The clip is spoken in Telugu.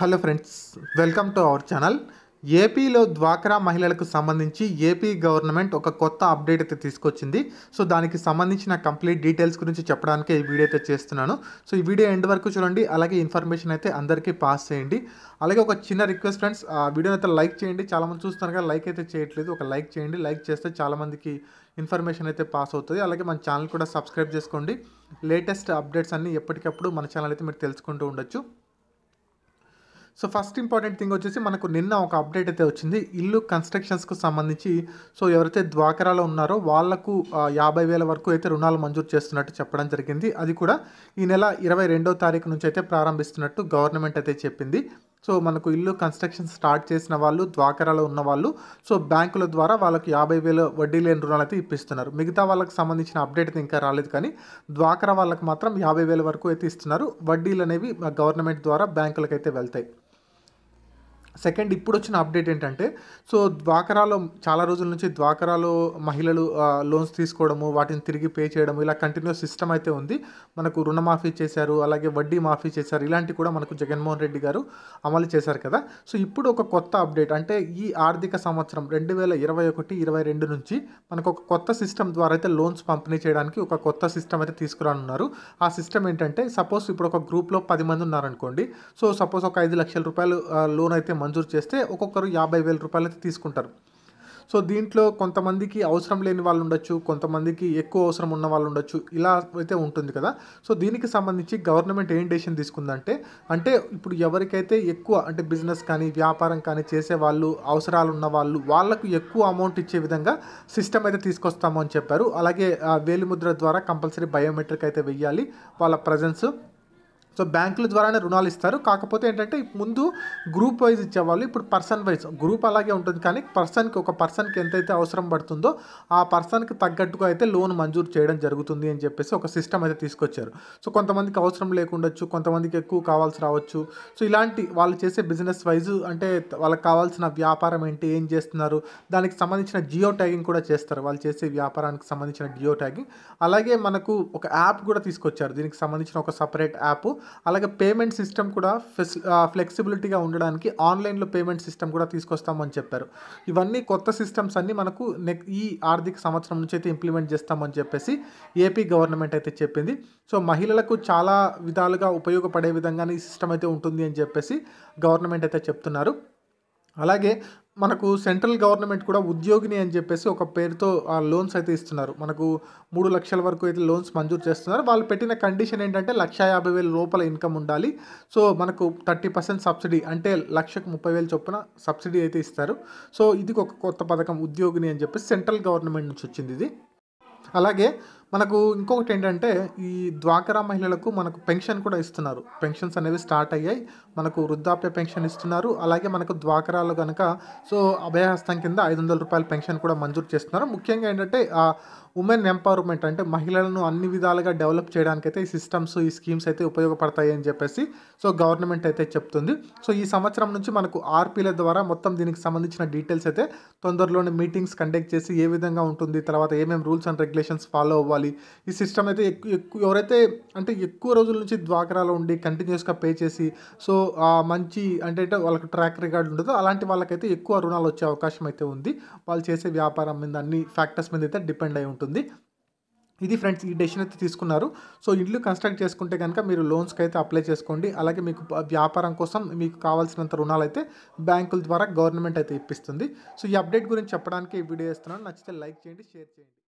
hello friends welcome to our channel ఏపీలో డ్వాక్రా మహిళలకు సంబంధించి ఏపీ గవర్నమెంట్ ఒక కొత్త అప్డేట్ అయితే తీసుకొచ్చింది సో దానికి సంబంధించిన కంప్లీట్ డీటెయిల్స్ గురించి చెప్పడానికే ఈ వీడియో అయితే చేస్తున్నాను సో ఈ వీడియో ఎండ్ వరకు చూడండి అలాగే ఇన్ఫర్మేషన్ అయితే అందరికీ పాస్ చేయండి అలాగే ఒక చిన్న రిక్వెస్ట్ ఫ్రెండ్స్ ఆ వీడియోని అయితే లైక్ చేయండి చాలామంది చూస్తున్నారు కదా లైక్ అయితే చేయట్లేదు ఒక లైక్ చేయండి లైక్ చేస్తే చాలామందికి ఇన్ఫర్మేషన్ అయితే పాస్ అవుతుంది అలాగే మన ఛానల్ కూడా సబ్స్క్రైబ్ చేసుకోండి లేటెస్ట్ అప్డేట్స్ అన్నీ ఎప్పటికప్పుడు మన ఛానల్ అయితే మీరు తెలుసుకుంటూ ఉండొచ్చు సో ఫస్ట్ ఇంపార్టెంట్ థింగ్ వచ్చేసి మనకు నిన్న ఒక అప్డేట్ అయితే వచ్చింది ఇల్లు కన్స్ట్రక్షన్స్కు సంబంధించి సో ఎవరైతే ద్వాకరాలో ఉన్నారో వాళ్లకు యాభై వేల వరకు అయితే రుణాలు మంజూరు చేస్తున్నట్టు చెప్పడం జరిగింది అది కూడా ఈ నెల ఇరవై రెండో తారీఖు నుంచి అయితే ప్రారంభిస్తున్నట్టు గవర్నమెంట్ అయితే చెప్పింది సో మనకు ఇల్లు కన్స్ట్రక్షన్ స్టార్ట్ చేసిన వాళ్ళు ద్వాకరాలో ఉన్న వాళ్ళు సో బ్యాంకుల ద్వారా వాళ్ళకు యాభై వేల వడ్డీ లేని రుణాలు అయితే ఇప్పిస్తున్నారు మిగతా వాళ్ళకి సంబంధించిన అప్డేట్ అయితే ఇంకా రాలేదు కానీ ద్వాకరా వాళ్ళకు మాత్రం యాభై వేల వరకు అయితే ఇస్తున్నారు వడ్డీలు అనేవి గవర్నమెంట్ ద్వారా బ్యాంకులకు అయితే వెళ్తాయి సెకండ్ ఇప్పుడు వచ్చిన అప్డేట్ ఏంటంటే సో ద్వాకరాలో చాలా రోజుల నుంచి ద్వాకరాలో మహిళలు లోన్స్ తీసుకోవడము వాటిని తిరిగి పే చేయడము ఇలా కంటిన్యూస్ సిస్టమ్ అయితే ఉంది మనకు రుణమాఫీ చేశారు అలాగే వడ్డీ మాఫీ చేశారు ఇలాంటి కూడా మనకు జగన్మోహన్ రెడ్డి గారు అమలు చేశారు కదా సో ఇప్పుడు ఒక కొత్త అప్డేట్ అంటే ఈ ఆర్థిక సంవత్సరం రెండు వేల ఇరవై ఒకటి ఇరవై రెండు నుంచి మనకు ఒక కొత్త సిస్టమ్ ద్వారా అయితే లోన్స్ పంపిణీ చేయడానికి ఒక కొత్త సిస్టమ్ అయితే తీసుకురానున్నారు ఆ సిస్టమ్ ఏంటంటే సపోజ్ ఇప్పుడు ఒక గ్రూప్లో పది మంది ఉన్నారనుకోండి సో సపోజ్ ఒక ఐదు లక్షల రూపాయలు లోన్ అయితే మంజూరు చేస్తే ఒక్కొక్కరు యాభై వేల రూపాయలు అయితే తీసుకుంటారు సో దీంట్లో కొంతమందికి అవసరం లేని వాళ్ళు ఉండొచ్చు కొంతమందికి ఎక్కువ అవసరం ఉన్న వాళ్ళు ఉండొచ్చు ఇలా అయితే ఉంటుంది కదా సో దీనికి సంబంధించి గవర్నమెంట్ ఏం డెసిషన్ తీసుకుందంటే అంటే ఇప్పుడు ఎవరికైతే ఎక్కువ అంటే బిజినెస్ కానీ వ్యాపారం కానీ చేసే వాళ్ళు అవసరాలు ఉన్న వాళ్ళు వాళ్ళకు ఎక్కువ అమౌంట్ ఇచ్చే విధంగా సిస్టమ్ అయితే తీసుకొస్తాము అని చెప్పారు అలాగే వేలిముద్ర ద్వారా కంపల్సరీ బయోమెట్రిక్ అయితే వెయ్యాలి వాళ్ళ ప్రజెన్స్ సో బ్యాంకుల ద్వారానే రుణాలు ఇస్తారు కాకపోతే ఏంటంటే ముందు గ్రూప్ వైజ్ ఇచ్చేవాళ్ళు ఇప్పుడు పర్సన్ వైజ్ గ్రూప్ అలాగే ఉంటుంది కానీ పర్సన్కి ఒక పర్సన్కి ఎంతైతే అవసరం పడుతుందో ఆ పర్సన్కి తగ్గట్టుగా అయితే లోన్ మంజూరు చేయడం జరుగుతుంది అని చెప్పేసి ఒక సిస్టమ్ అయితే తీసుకొచ్చారు సో కొంతమందికి అవసరం లేకుండొచ్చు కొంతమందికి ఎక్కువ కావాల్సి రావచ్చు సో ఇలాంటి వాళ్ళు చేసే బిజినెస్ వైజ్ అంటే వాళ్ళకి కావాల్సిన వ్యాపారం ఏంటి ఏం చేస్తున్నారు దానికి సంబంధించిన జియో ట్యాగింగ్ కూడా చేస్తారు వాళ్ళు చేసే వ్యాపారానికి సంబంధించిన జియో ట్యాగింగ్ అలాగే మనకు ఒక యాప్ కూడా తీసుకొచ్చారు దీనికి సంబంధించిన ఒక సపరేట్ యాప్ అలాగే పేమెంట్ సిస్టమ్ కూడా ఫ్లెక్సిబిలిటీగా ఉండడానికి ఆన్లైన్లో పేమెంట్ సిస్టమ్ కూడా తీసుకొస్తామని చెప్పారు ఇవన్నీ కొత్త సిస్టమ్స్ అన్నీ మనకు నెక్ ఈ ఆర్థిక సంవత్సరం నుంచి అయితే ఇంప్లిమెంట్ చేస్తామని చెప్పేసి ఏపీ గవర్నమెంట్ అయితే చెప్పింది సో మహిళలకు చాలా విధాలుగా ఉపయోగపడే విధంగానే ఈ సిస్టమ్ అయితే ఉంటుంది అని చెప్పేసి గవర్నమెంట్ అయితే చెప్తున్నారు అలాగే మనకు సెంట్రల్ గవర్నమెంట్ కూడా ఉద్యోగిని అని చెప్పేసి ఒక పేరుతో ఆ లోన్స్ అయితే ఇస్తున్నారు మనకు మూడు లక్షల వరకు అయితే లోన్స్ మంజూరు చేస్తున్నారు వాళ్ళు పెట్టిన కండిషన్ ఏంటంటే లక్ష యాభై వేల లోపల ఇన్కమ్ ఉండాలి సో మనకు థర్టీ పర్సెంట్ సబ్సిడీ అంటే లక్షకు ముప్పై వేలు చొప్పున సబ్సిడీ అయితే ఇస్తారు సో ఇది ఒక కొత్త పథకం ఉద్యోగిని అని చెప్పేసి సెంట్రల్ గవర్నమెంట్ నుంచి వచ్చింది ఇది అలాగే మనకు ఇంకొకటి ఏంటంటే ఈ ద్వాకరా మహిళలకు మనకు పెన్షన్ కూడా ఇస్తున్నారు పెన్షన్స్ అనేవి స్టార్ట్ అయ్యాయి మనకు వృద్ధాప్య పెన్షన్ ఇస్తున్నారు అలాగే మనకు ద్వాకరాలు కనుక సో అభయహస్తం కింద ఐదు వందల రూపాయల పెన్షన్ కూడా మంజూరు చేస్తున్నారు ముఖ్యంగా ఏంటంటే ఆ ఉమెన్ ఎంపవర్మెంట్ అంటే మహిళలను అన్ని విధాలుగా డెవలప్ చేయడానికైతే ఈ సిస్టమ్స్ ఈ స్కీమ్స్ అయితే ఉపయోగపడతాయి అని చెప్పేసి సో గవర్నమెంట్ అయితే చెప్తుంది సో ఈ సంవత్సరం నుంచి మనకు ఆర్పీల ద్వారా మొత్తం దీనికి సంబంధించిన డీటెయిల్స్ అయితే తొందరలోనే మీటింగ్స్ కండక్ట్ చేసి ఏ విధంగా ఉంటుంది తర్వాత ఏమేమి రూల్స్ అండ్ రెగ్యులేషన్స్ ఫాలో అవ్వాలి చేసుకోవాలి ఈ సిస్టమ్ అయితే ఎక్కువ ఎవరైతే అంటే ఎక్కువ రోజుల నుంచి ద్వాకరాలో ఉండి కంటిన్యూస్గా పే చేసి సో మంచి అంటే వాళ్ళకి ట్రాక్ రికార్డు ఉండదు అలాంటి వాళ్ళకైతే ఎక్కువ రుణాలు వచ్చే అవకాశం అయితే ఉంది వాళ్ళు చేసే వ్యాపారం మీద అన్ని ఫ్యాక్టర్స్ మీద అయితే డిపెండ్ అయి ఉంటుంది ఇది ఫ్రెండ్స్ ఈ డెసిషన్ అయితే తీసుకున్నారు సో ఇల్లు కన్స్ట్రక్ట్ చేసుకుంటే కనుక మీరు లోన్స్కి అయితే అప్లై చేసుకోండి అలాగే మీకు వ్యాపారం కోసం మీకు కావాల్సినంత రుణాలు అయితే బ్యాంకుల ద్వారా గవర్నమెంట్ అయితే ఇప్పిస్తుంది సో ఈ అప్డేట్ గురించి చెప్పడానికి ఈ వీడియో ఇస్తున్నాను నచ్చితే లైక్ చేయండి షేర్ చేయండి